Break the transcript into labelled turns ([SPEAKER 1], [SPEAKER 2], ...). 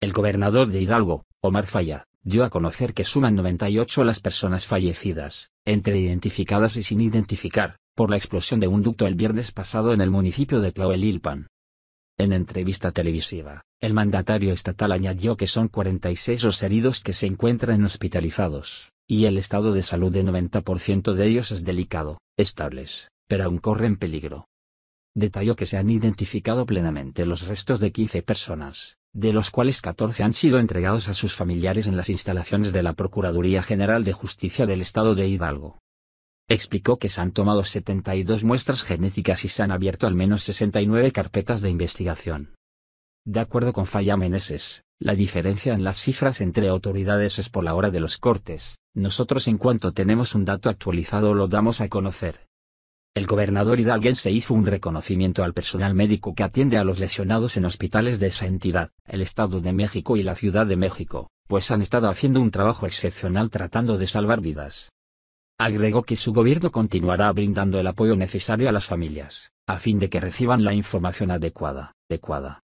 [SPEAKER 1] El gobernador de Hidalgo, Omar Falla, dio a conocer que suman 98 las personas fallecidas, entre identificadas y sin identificar, por la explosión de un ducto el viernes pasado en el municipio de Clauelilpan. En entrevista televisiva, el mandatario estatal añadió que son 46 los heridos que se encuentran hospitalizados, y el estado de salud de 90% de ellos es delicado, estables, pero aún corren peligro. Detalló que se han identificado plenamente los restos de 15 personas, de los cuales 14 han sido entregados a sus familiares en las instalaciones de la Procuraduría General de Justicia del Estado de Hidalgo. Explicó que se han tomado 72 muestras genéticas y se han abierto al menos 69 carpetas de investigación. De acuerdo con Falla Meneses, la diferencia en las cifras entre autoridades es por la hora de los cortes, nosotros en cuanto tenemos un dato actualizado lo damos a conocer. El gobernador se hizo un reconocimiento al personal médico que atiende a los lesionados en hospitales de esa entidad, el Estado de México y la Ciudad de México, pues han estado haciendo un trabajo excepcional tratando de salvar vidas. Agregó que su gobierno continuará brindando el apoyo necesario a las familias, a fin de que reciban la información adecuada, adecuada.